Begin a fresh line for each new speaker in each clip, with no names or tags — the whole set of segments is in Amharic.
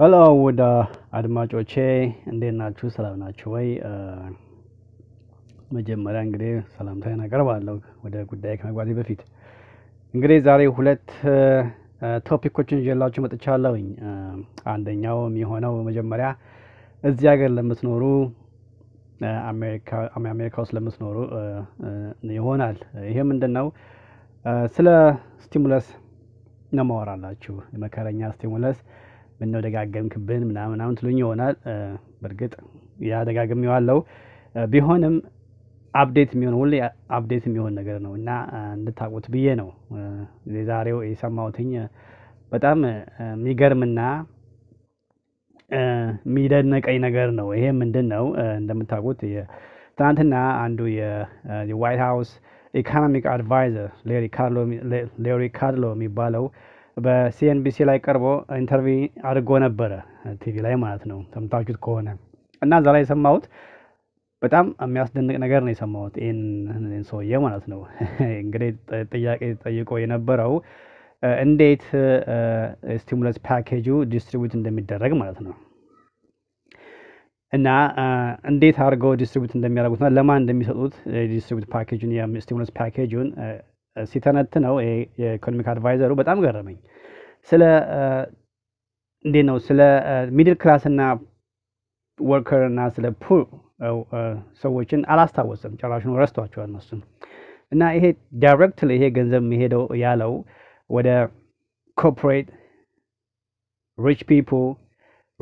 ሄሎ ወደ አድማጮቼ እንዴት ናችሁ? ሰላም ናችሁ ወይ? መጀመሪያ እንግዲህ ሰላምታዬን አቀርባለሁ ወደ ጉዳይ ከመግባቴ በፊት እንግዲህ ዛሬ ሁለት ቶፒኮችን ይዤላችሁ መጥቻለሁኝ። አንደኛው የሚሆነው መጀመሪያ እዚህ ሀገር ለምትኖሩ አሜሪካ ውስጥ ለምትኖሩ ይሆናል። ይሄ ምንድን ነው? ስለ ስቲሙለስ ነው ማወራላችሁ። የመከረኛ ስቲሙለስ ምነው ደጋገምክብን ምናምን ምናምን ትሉኝ ይሆናል። በእርግጥ ያ ይዋለው ቢሆንም አፕዴት የሚሆን ሁሌ አፕዴት የሚሆን ነገር ነው እና እንድታውቁት ብዬ ነው የዛሬው የሰማሁትኝ በጣም የሚገርምና የሚደነቀኝ ነገር ነው። ይሄ ምንድን ነው? እንደምታውቁት ትናንትና አንዱ የዋይት ሀውስ ኢኮኖሚክ አድቫይዘር ሌሪ ካርሎ የሚባለው በሲኤንቢሲ ላይ ቀርቦ ኢንተርቪ አድርጎ ነበረ፣ ቲቪ ላይ ማለት ነው። ሰምታችሁት ከሆነ እና እዛ ላይ የሰማሁት በጣም የሚያስደንቅ ነገር ነው የሰማሁት፣ ይህን ሰውዬ ማለት ነው። እንግዲህ ጥያቄ ጠይቆ የነበረው እንዴት ስቲሙለስ ፓኬጁ ዲስትሪቡት እንደሚደረግ ማለት ነው እና እንዴት አድርገው ዲስትሪቢዩት እንደሚያደርጉትና ለማን እንደሚሰጡት ዲስትሪቡት ፓኬጁን ስቲሙለስ ፓኬጁን ሲተነትነው የኢኮኖሚክ አድቫይዘሩ በጣም ገረመኝ። ስለ እንዴት ነው ስለ ሚድል ክላስና ወርከር እና ስለ ፑር ሰዎችን አላስታወስም፣ ጭራሹን ረስቷቸዋል እነሱን እና ይሄ ዳይሬክት ይሄ ገንዘብ የሄደው ያለው ወደ ኮርፖሬት ሪች ፒፕል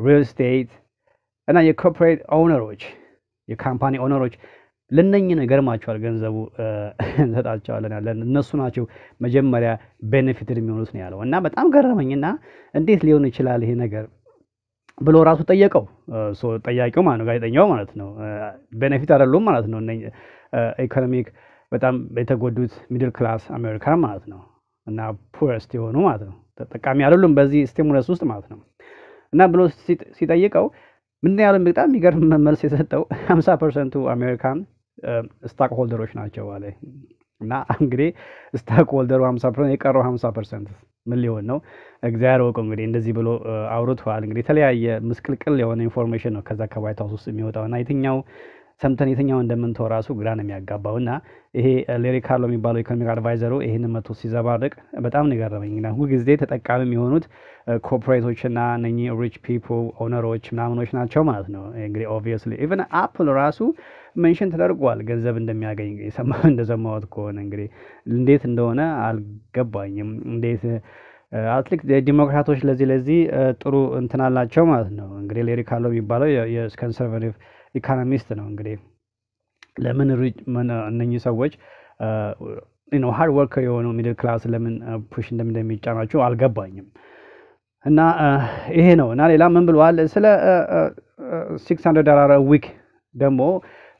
ሪል ስቴት እና የኮርፖሬት ኦነሮች የካምፓኒ ኦነሮች ለነኝ ነገር ማቸዋል ገንዘቡ እንሰጣቸዋለን ያለን እነሱ ናቸው መጀመሪያ ቤኔፊትድ የሚሆኑት ነው ያለው እና በጣም ገረመኝና እንዴት ሊሆን ይችላል ይሄ ነገር ብሎ ራሱ ጠየቀው። ጠያቂው ማለት ነው ጋዜጠኛው ማለት ነው። ቤኔፊት አደሉም ማለት ነው ኢኮኖሚክ በጣም የተጎዱት ሚድል ክላስ አሜሪካን ማለት ነው እና ፑርስት የሆኑ ማለት ነው ተጠቃሚ አደሉም በዚህ ስቲሙለስ ውስጥ ማለት ነው እና ብሎ ሲጠይቀው ምንድን ያለው በጣም የሚገርም መልስ የሰጠው ሀምሳ ፐርሰንቱ አሜሪካን ስታክ ሆልደሮች ናቸው አለ እና እንግዲህ ስታክ ሆልደሩ ሀምሳ ፐርሰንት የቀረው ሀምሳ ፐርሰንት ምን ሊሆን ነው? እግዚአብሔር ወቁ እንግዲህ እንደዚህ ብሎ አውርቷል። እንግዲህ የተለያየ ምስቅልቅል የሆነ ኢንፎርሜሽን ነው ከዛ ከዋይት ሀውስ ውስጥ የሚወጣው እና የትኛው ሰምተን የትኛው እንደምንተው ራሱ ግራ ነው የሚያጋባው። እና ይሄ ሌሪ ካርሎ የሚባለው ኢኮኖሚክ አድቫይዘሩ ይህን መቶ ሲዘባርቅ በጣም ነው የገረመኝ። ሁልጊዜ ተጠቃሚ የሚሆኑት ና ነ ሪች ፒፕ ኦነሮች ምናምኖች ናቸው ማለት ነው። እንግዲህ ኦብቪየስሊ ኢቨን አፕል ራሱ መንሽን ተደርጓል ገንዘብ እንደሚያገኝ እንደሰማሁት ከሆነ እንግዲህ እንዴት እንደሆነ አልገባኝም። እንዴት አትሊክ ዲሞክራቶች ለዚህ ለዚህ ጥሩ እንትናላቸው ማለት ነው። እንግዲህ ሌሪ ካርሎ የሚባለው የኮንሰርቫቲቭ ኢኮኖሚስት ነው እንግዲህ ለምን እነኚህ ሰዎች ሃርድ ወርከር የሆኑ ሚድል ክላስ ለምን ፑሽ እንደሚጫናቸው አልገባኝም። እና ይሄ ነው እና ሌላ ምን ብለዋል ስለ 600 ዶላር ዊክ ደግሞ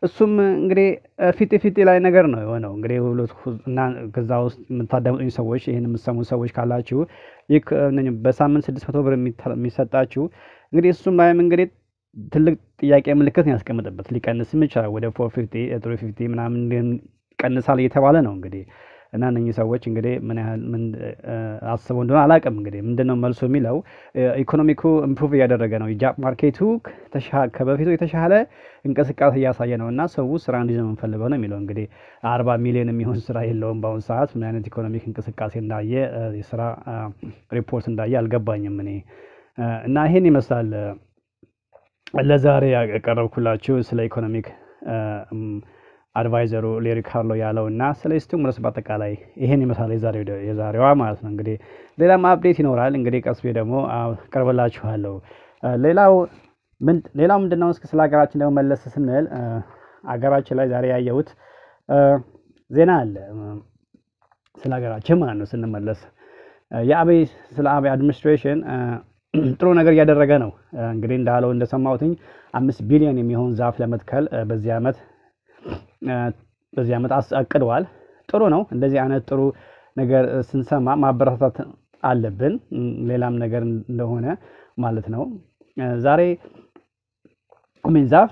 እሱም እንግዲህ ፊት ፊት ላይ ነገር ነው የሆነው። እንግዲህ እና ከዛ ውስጥ የምታዳምጡኝ ሰዎች ይህን የምሰሙ ሰዎች ካላችሁ በሳምንት ስድስት መቶ ብር የሚሰጣችሁ እንግዲህ እሱም ላይም እንግዲህ ትልቅ ጥያቄ ምልክት ያስቀምጥበት ሊቀንስም ይችላል። ወደ ፎር ፊፍቲ ትሪ ፊፍቲ ምናምን ቀንሳል እየተባለ ነው እንግዲህ እና እነኚህ ሰዎች እንግዲህ ምን ያህል ምን አስበው እንደሆነ አላውቅም። እንግዲህ ምንድን ነው መልሱ የሚለው ኢኮኖሚኩ ኢምፕሩቭ እያደረገ ነው፣ የጃብ ማርኬቱ ከበፊቱ የተሻለ እንቅስቃሴ እያሳየ ነው እና ሰው ስራ እንዲህ ነው የምንፈልገው ነው የሚለው እንግዲህ አርባ ሚሊዮን የሚሆን ስራ የለውም በአሁኑ ሰዓት። ምን አይነት ኢኮኖሚክ እንቅስቃሴ እንዳየ የስራ ሪፖርት እንዳየ አልገባኝም እኔ እና ይሄን ይመስላል ለዛሬ ያቀረብኩላችሁ ስለ ኢኮኖሚክ አድቫይዘሩ ሌሪ ካርሎ ያለው እና ስለ ስቲሙለስ በአጠቃላይ ይሄን የመሳለ የዛሬዋ ማለት ነው። እንግዲህ ሌላም አፕዴት ይኖራል። እንግዲህ ቀስቤ ደግሞ ቀርበላችኋለሁ። ሌላው ምንድነው እስ ስለ ሀገራችን ደግሞ መለስ ስንል አገራችን ላይ ዛሬ ያየሁት ዜና አለ ስለ ሀገራችን ማለት ነው። ስንመለስ የአቤ ስለ አቤ አድሚኒስትሬሽን ጥሩ ነገር እያደረገ ነው። እንግዲህ እንዳለው እንደሰማሁትኝ አምስት ቢሊዮን የሚሆን ዛፍ ለመትከል በዚህ ዓመት በዚህ ዓመት አቅደዋል። ጥሩ ነው። እንደዚህ አይነት ጥሩ ነገር ስንሰማ ማበረታታት አለብን። ሌላም ነገር እንደሆነ ማለት ነው። ዛሬ ሚን ዛፍ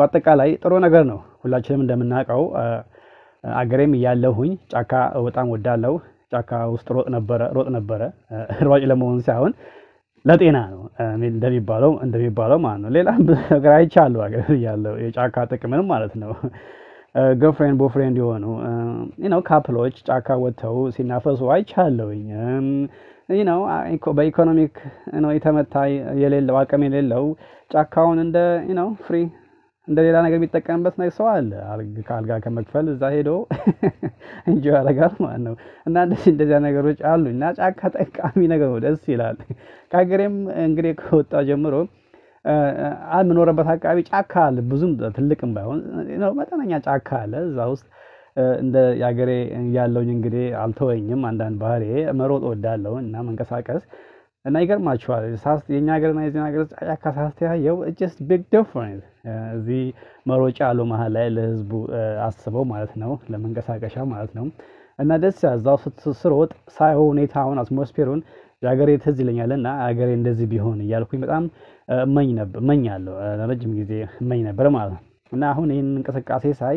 በአጠቃላይ ጥሩ ነገር ነው። ሁላችንም እንደምናውቀው አገሬም እያለሁኝ ጫካ በጣም ወዳለው ጫካ ውስጥ ሮጥ ነበረ ሮጥ ነበረ ሯጭ ለመሆን ሳይሆን ለጤና ነው እንደሚባለው እንደሚባለው ማለት ነው። ሌላ ነገር አይቻለሁ ሀገር ያለው የጫካ ጥቅምን ማለት ነው ገርፍሬንድ ቦፍሬንድ የሆኑ ነው ካፕሎች ጫካ ወጥተው ሲናፈሱ አይቻለውኝ። ነው በኢኮኖሚክ ነው የተመታ የሌለው አቅም የሌለው ጫካውን እንደ ነው ፍሪ እንደ ሌላ ነገር የሚጠቀምበት ነው ሰው አለ። ከአልጋ ከመክፈል እዛ ሄዶ እንጂ ያደርጋል ማለት ነው። እና እንደዚህ እንደዚያ ነገሮች አሉ እና ጫካ ጠቃሚ ነገር ነው፣ ደስ ይላል። ከሀገሬም እንግዲህ ከወጣ ጀምሮ የምኖረበት አካባቢ ጫካ አለ፣ ብዙም ትልቅም ባይሆን መጠነኛ ጫካ አለ። እዛ ውስጥ እንደ የሀገሬ ያለውኝ እንግዲህ አልተወኝም። አንዳንድ ባህሪ መሮጥ ወዳለውን እና መንቀሳቀስ እና ይገርማችኋል የእኛ ሀገርና የዜና ሀገር ጫካ ሳስተያየው ጀስት ቢግ ዲፍረንስ። እዚህ መሮጫ አሉ መሀል ላይ ለህዝቡ አስበው ማለት ነው፣ ለመንቀሳቀሻ ማለት ነው። እና ደስ ያዛው ስትስሮጥ ሳይሆ ሁኔታውን አትሞስፌሩን የሀገሬ ትዝ ይለኛል እና ሀገሬ እንደዚህ ቢሆን እያልኩኝ በጣም እመኝ ነበር እመኛለሁ፣ ለረጅም ጊዜ እመኝ ነበር ማለት ነው። እና አሁን ይህን እንቅስቃሴ ሳይ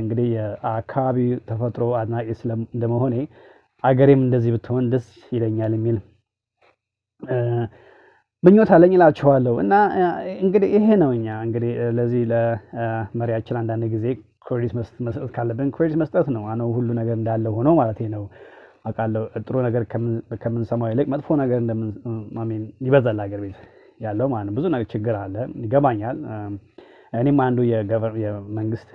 እንግዲህ የአካባቢ ተፈጥሮ አድናቂ እንደመሆኔ አገሬም እንደዚህ ብትሆን ደስ ይለኛል የሚል ምኞት አለኝ እላችኋለሁ። እና እንግዲህ ይሄ ነው እኛ እንግዲህ ለዚህ ለመሪያችን አንዳንድ ጊዜ ክሬዲት መስጠት ካለብን ክሬዲት መስጠት ነው። አነው ሁሉ ነገር እንዳለ ሆኖ ማለት ነው። አውቃለሁ ጥሩ ነገር ከምንሰማው ይልቅ መጥፎ ነገር እንደምን ይበዛል አገር ቤት ያለው ማለት ነው። ብዙ ነገር ችግር አለ፣ ይገባኛል። እኔም አንዱ የመንግስት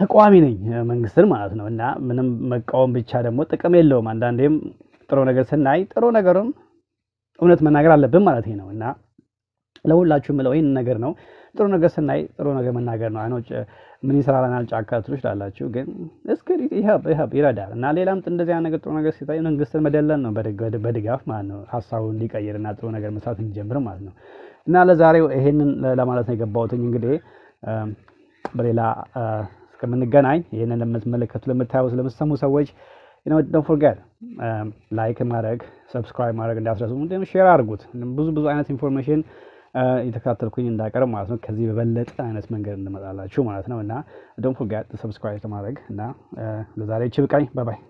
ተቃዋሚ ነኝ መንግስትን ማለት ነው። እና ምንም መቃወም ብቻ ደግሞ ጥቅም የለውም አንዳንዴም ጥሩ ነገር ስናይ ጥሩ ነገርም እውነት መናገር አለብን ማለት ነው እና ለሁላችሁ የምለው ይህን ነገር ነው። ጥሩ ነገር ስናይ ጥሩ ነገር መናገር ነው። አይኖች ምን ይሰራልናል ጫካ ትሉ ይችላላችሁ፣ ግን ይረዳል እና ሌላም እንደዚያ ነገር ጥሩ ነገር ሲታይ መንግስትን መደለል ነው በድጋፍ ማለት ነው። ሀሳቡ ሊቀይር እና ጥሩ ነገር መስራት እንዲጀምር ማለት ነው እና ለዛሬው ይሄንን ለማለት ነው የገባሁትኝ። እንግዲህ በሌላ እስከምንገናኝ ይህንን ለምትመለከቱ ለምታዩ፣ ስለምትሰሙ ሰዎች ዶንት ፎርጌት ላይክ ማድረግ ሰብስክራይብ ማድረግ እንዳስረሱ፣ እንዲሁም ሼር አድርጉት። ብዙ ብዙ አይነት ኢንፎርሜሽን uh, የተከታተልኩኝ እንዳቀርብ ማለት ነው። ከዚህ በበለጠ አይነት መንገድ እንመጣላችሁ ማለት ነው እና ዶንት ፎርጌት ሰብስክራይብ ማድረግ እና uh, ለዛሬ ችብቃኝ ባይ።